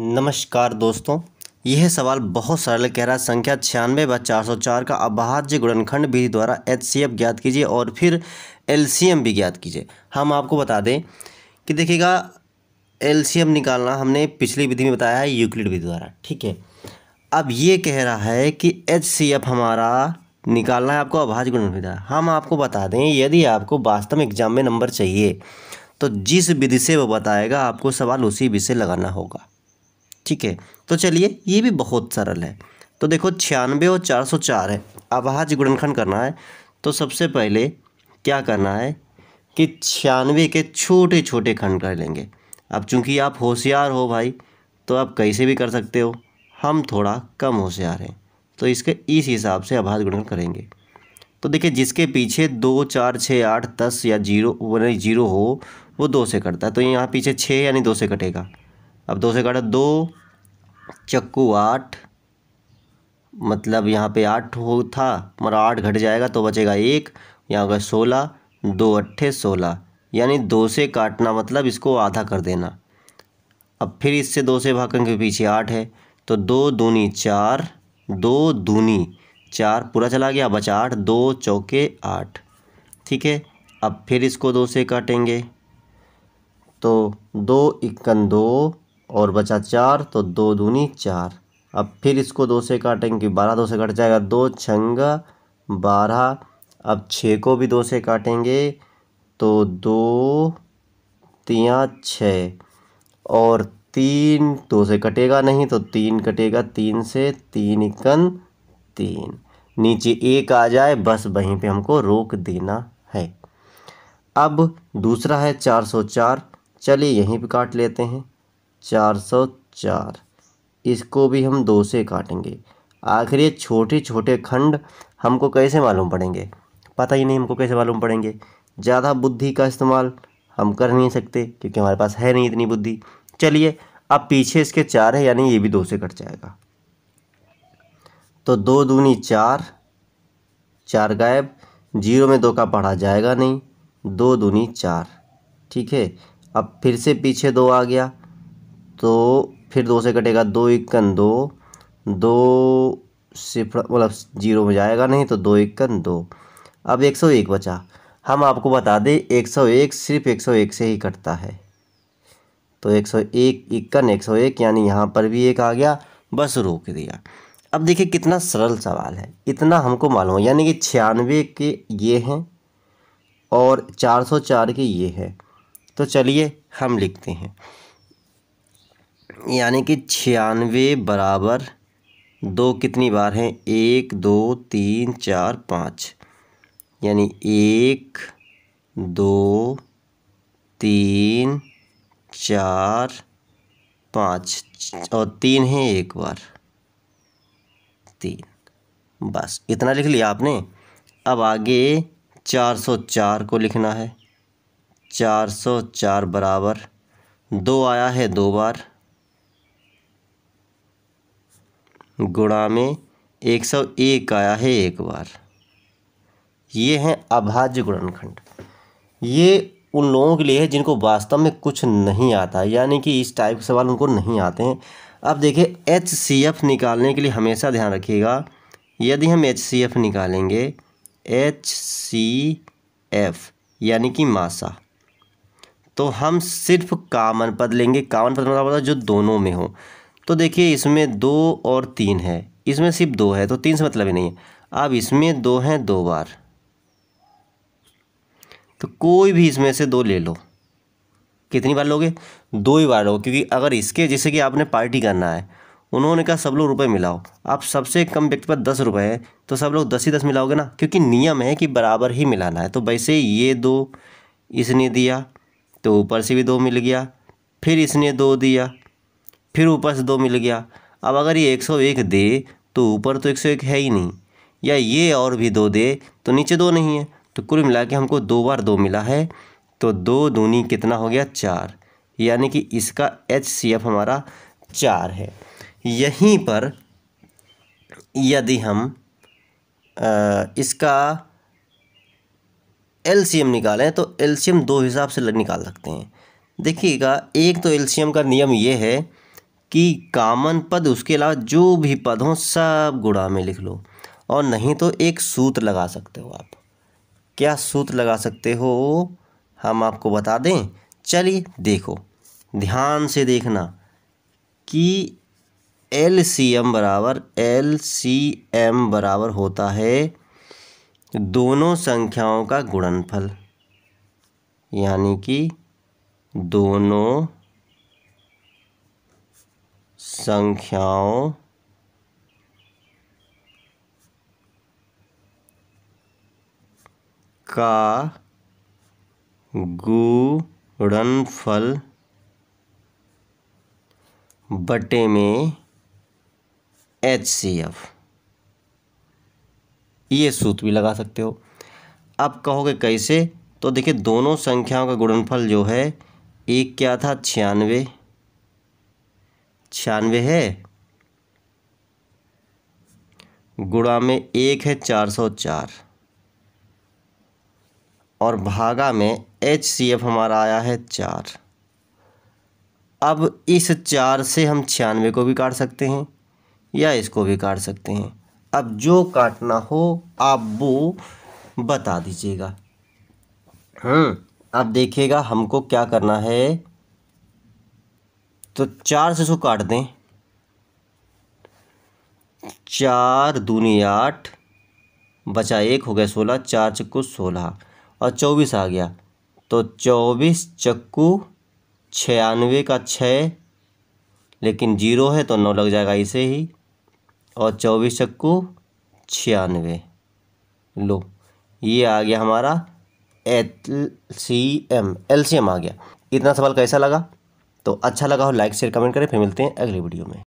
नमस्कार दोस्तों यह सवाल बहुत सरल कह रहा है संख्या छियानवे व चार सौ चार का अभाज्य गुणनखंड विधि द्वारा एच सी एफ़ ज्ञात कीजिए और फिर एल सी एम भी ज्ञात कीजिए हम आपको बता दें कि देखिएगा एल सी एम निकालना हमने पिछली विधि में बताया है यूक्लिड विधि द्वारा ठीक है अब ये कह रहा है कि एच सी एफ हमारा निकालना है आपको अभाज्य गुणनखंड द्वारा हम आपको बता दें यदि आपको वास्तव में एग्जाम में नंबर चाहिए तो जिस विधि से वो बताएगा आपको सवाल उसी विधि से लगाना होगा ठीक है तो चलिए ये भी बहुत सरल है तो देखो छियानवे और चार सौ चार है आज गुणनखंड करना है तो सबसे पहले क्या करना है कि छियानवे के छोटे छोटे खंड कर लेंगे अब चूंकि आप होशियार हो भाई तो आप कैसे भी कर सकते हो हम थोड़ा कम होशियार हैं तो इसके इस हिसाब से आभाज गुणन करेंगे तो देखिए जिसके पीछे दो चार छः आठ दस या जीरो वन जीरो हो वो दो से कटता है तो यहाँ पीछे छः यानी दो से कटेगा अब दो से काटा दो चक्कू आठ मतलब यहाँ पे आठ हो था मगर आठ घट जाएगा तो बचेगा एक यहाँ का सोलह दो अट्ठे सोलह यानी दो से काटना मतलब इसको आधा कर देना अब फिर इससे दो से भाग के पीछे आठ है तो दो दूनी चार दो दूनी चार पूरा चला गया बचा आठ दो चौके आठ ठीक है अब फिर इसको दो से काटेंगे तो दो इक्कन दो और बचा चार तो दो दूनी चार अब फिर इसको दो से काटेंगे क्योंकि बारह दो से कट जाएगा दो छंगा बारह अब छः को भी दो से काटेंगे तो दो तिया छः और तीन दो से कटेगा नहीं तो तीन कटेगा तीन से तीन कन तीन नीचे एक आ जाए बस वहीं पे हमको रोक देना है अब दूसरा है चार सौ चार चलिए यहीं पे काट लेते हैं चार सौ चार इसको भी हम दो से काटेंगे आखिर ये छोटे छोटे खंड हमको कैसे मालूम पड़ेंगे पता ही नहीं हमको कैसे मालूम पड़ेंगे ज़्यादा बुद्धि का इस्तेमाल हम कर नहीं सकते क्योंकि हमारे पास है नहीं इतनी बुद्धि चलिए अब पीछे इसके चार है यानी ये भी दो से कट जाएगा तो दो दूनी चार चार गायब जीरो में दो का पढ़ा जाएगा नहीं दो दूनी चार ठीक है अब फिर से पीछे दो आ गया तो फिर दो से कटेगा दो इक्कन दो दो सिफर मतलब जीरो में जाएगा नहीं तो दो इक्कन दो अब एक सौ एक बचा हम आपको बता दें एक सौ एक सिर्फ एक सौ एक से ही कटता है तो एक सौ एक इक्कन एक सौ एक यानी यहाँ पर भी एक आ गया बस रोक दिया अब देखिए कितना सरल सवाल है इतना हमको मालूम है यानी कि छियानवे के ये हैं और चार सौ चार के ये है तो चलिए हम लिखते हैं यानी कि छियानवे बराबर दो कितनी बार हैं एक दो तीन चार पाँच यानी एक दो तीन चार पाँच और तीन है एक बार तीन बस इतना लिख लिया आपने अब आगे चार सौ चार को लिखना है चार सौ चार बराबर दो आया है दो बार गुणा में एक सौ एक आया है एक बार ये हैं अभाज्य गुणनखंड ये उन लोगों के लिए है जिनको वास्तव में कुछ नहीं आता यानी कि इस टाइप के सवाल उनको नहीं आते हैं अब देखिए एच सी एफ निकालने के लिए हमेशा ध्यान रखिएगा यदि हम एच सी एफ निकालेंगे एच सी एफ यानी कि मासा तो हम सिर्फ कामन पद लेंगे कामन पद मतलब जो दोनों में हो तो देखिए इसमें दो और तीन है इसमें सिर्फ दो है तो तीन से मतलब ही नहीं है अब इसमें दो हैं दो बार तो कोई भी इसमें से दो ले लो कितनी बार लोगे दो ही बार लोगे क्योंकि अगर इसके जैसे कि आपने पार्टी करना है उन्होंने कहा सब लोग रुपए मिलाओ आप सबसे कम व्यक्ति पर दस रुपए हैं तो सब लोग दस ही दस मिलाओगे ना क्योंकि नियम है कि बराबर ही मिलाना है तो वैसे ये दो इसने दिया तो ऊपर से भी दो मिल गया फिर इसने दो दिया फिर ऊपर से दो मिल गया अब अगर ये एक सौ एक दे तो ऊपर तो एक सौ एक है ही नहीं या ये और भी दो दे तो नीचे दो नहीं है तो कुल मिला के हमको दो बार दो मिला है तो दो दूनी कितना हो गया चार यानी कि इसका एच सी एफ हमारा चार है यहीं पर यदि हम आ, इसका एल सी एम निकालें तो एल सी एम दो हिसाब से निकाल सकते हैं देखिएगा एक तो एल सी एम का नियम ये है कि कामन पद उसके अलावा जो भी पद हों सब गुणा में लिख लो और नहीं तो एक सूत्र लगा सकते हो आप क्या सूत्र लगा सकते हो हम आपको बता दें चलिए देखो ध्यान से देखना कि एल सी एम बराबर एल सी एम बराबर होता है दोनों संख्याओं का गुणनफल यानी कि दोनों संख्याओं का गुणनफल बटे में एच सी एफ ये सूत्र भी लगा सकते हो अब कहोगे कैसे तो देखिए दोनों संख्याओं का गुणनफल जो है एक क्या था छियानवे छियानवे है गुड़ा में एक है चार सौ चार और भागा में एच सी एफ हमारा आया है चार अब इस चार से हम छियानवे को भी काट सकते हैं या इसको भी काट सकते हैं अब जो काटना हो आप वो बता दीजिएगा हम्म अब देखिएगा हमको क्या करना है तो चार से इसको काट दें चार दूनी आठ बचा एक हो गया सोलह चार चक्कू सोलह और चौबीस आ गया तो चौबीस चक्कू छियानवे का छः लेकिन जीरो है तो नौ लग जाएगा इसे ही और चौबीस चक्कू छियानवे लो ये आ गया हमारा L C M L C M आ गया इतना सवाल कैसा लगा तो अच्छा लगा हो लाइक शेयर कमेंट करें फिर मिलते हैं अगली वीडियो में